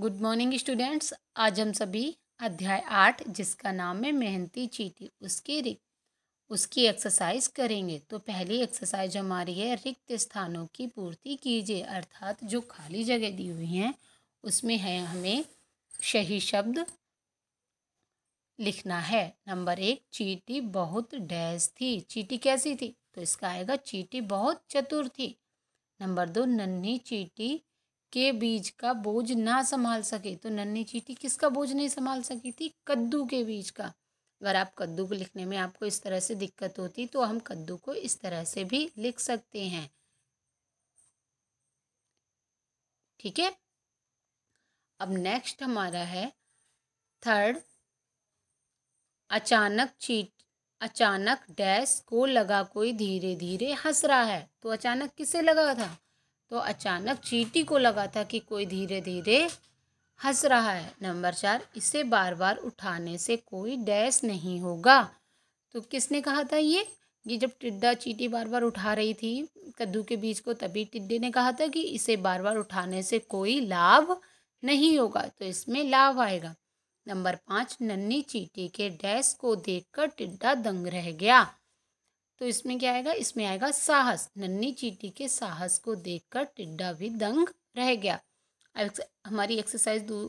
good morning students आज हम सभी अध्याय आठ जिसका नाम है मेहनती चीटी उसकी रिक उसकी एक्सरसाइज करेंगे तो पहली एक्सरसाइज हमारी है रिक्त स्थानों की पूर्ति कीजिए अर्थात जो खाली जगह दी हुई हैं उसमें है हमें सही शब्द लिखना है नंबर एक चीटी बहुत डैस थी चीटी कैसी थी तो इसका आएगा चीटी बहुत चतुर थी नंबर दो नन्ही चीटी के बीज का बोझ ना संभाल सके तो नन्ही चीटी किसका बोझ नहीं संभाल सकी थी कद्दू के बीज का अगर आप कद्दू को लिखने में आपको इस तरह से दिक्कत होती तो हम कद्दू को इस तरह से भी लिख सकते हैं ठीक है अब नेक्स्ट हमारा है थर्ड अचानक चीट अचानक डैश को लगा कोई धीरे धीरे हंस रहा है तो अचानक किसे लगा था तो अचानक चीटी को लगा था कि कोई धीरे धीरे हंस रहा है नंबर चार इसे बार बार उठाने से कोई डैश नहीं होगा तो किसने कहा था ये ये जब टिड्डा चीटी बार बार उठा रही थी कद्दू के बीज को तभी टिड्डे ने कहा था कि इसे बार बार उठाने से कोई लाभ नहीं होगा तो इसमें लाभ आएगा नंबर पाँच नन्ही चीटी के डैश को देखकर टिड्डा दंग रह गया तो इसमें क्या आएगा इसमें आएगा साहस नन्ही चीटी के साहस को देखकर टिड्डा भी दंग रह गया हमारी एक्सरसाइज दो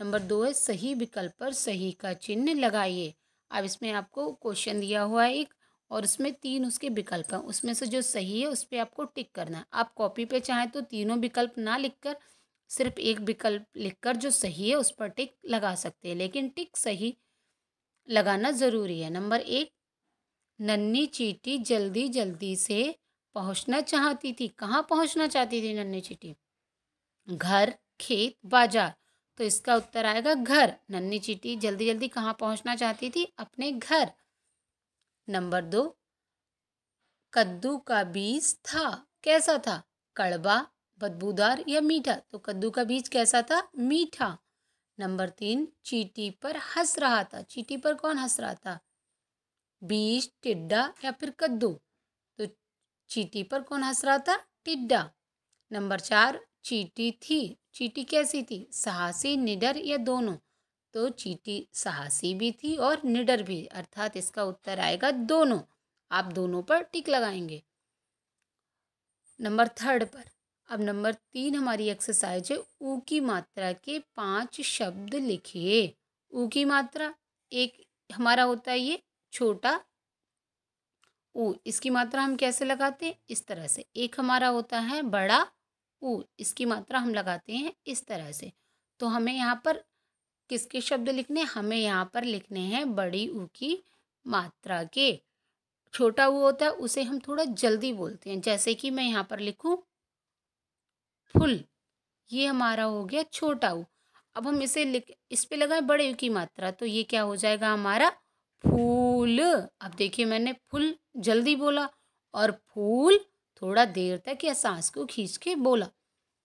नंबर दो है सही विकल्प पर सही का चिन्ह लगाइए अब इसमें आपको क्वेश्चन दिया हुआ है एक और उसमें तीन उसके विकल्प हैं उसमें से जो सही है उस पर आपको टिक करना है आप कॉपी पे चाहें तो तीनों विकल्प ना लिखकर सिर्फ एक विकल्प लिखकर जो सही है उस पर टिक लगा सकते हैं लेकिन टिक सही लगाना ज़रूरी है नंबर एक नन्नी चीटी जल्दी जल्दी से पहुंचना चाहती थी कहाँ पहुंचना चाहती थी नन्नी चीटी घर खेत बाजार तो इसका उत्तर आएगा घर नन्नी चीटी जल्दी जल्दी कहाँ पहुंचना चाहती थी अपने घर नंबर दो कद्दू का बीज था कैसा था कड़वा बदबूदार या मीठा तो कद्दू का बीज कैसा था मीठा नंबर तीन चीटी पर हंस रहा था चीटी पर कौन हंस रहा था बीज टिड्डा या फिर कद्दू तो चीटी पर कौन हंस रहा था टिड्डा नंबर चार चीटी थी चीटी कैसी थी साहसी निडर या दोनों तो चीटी साहसी भी थी और निडर भी अर्थात इसका उत्तर आएगा दोनों आप दोनों पर टिक लगाएंगे नंबर थर्ड पर अब नंबर तीन हमारी एक्सरसाइज है ऊ की मात्रा के पांच शब्द लिखिए ऊ की मात्रा एक हमारा होता है ये छोटा ऊ इसकी मात्रा हम कैसे लगाते हैं इस तरह से एक हमारा होता है बड़ा उ इसकी मात्रा हम लगाते हैं इस तरह से तो हमें यहाँ पर किसके शब्द लिखने हमें यहाँ पर लिखने हैं बड़ी ऊ की मात्रा के छोटा वो होता है उसे हम थोड़ा जल्दी बोलते हैं जैसे कि मैं यहाँ पर लिखूँ फुल ये हमारा हो गया छोटा ऊ अब हम इसे लिख इस पे लगाएं बड़े ऊ की मात्रा तो ये क्या हो जाएगा हमारा फूल अब देखिए मैंने फूल जल्दी बोला और फूल थोड़ा देर तक या सांस को खींच के बोला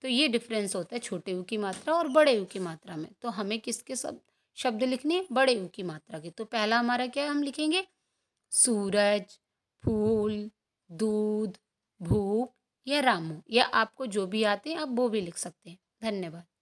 तो ये डिफरेंस होता है छोटे यू की मात्रा और बड़े यू की मात्रा में तो हमें किसके शब्द शब्द लिखने बड़े यू की मात्रा के तो पहला हमारा क्या है हम लिखेंगे सूरज फूल दूध भूख या रामू या आपको जो भी आते हैं आप वो भी लिख सकते हैं धन्यवाद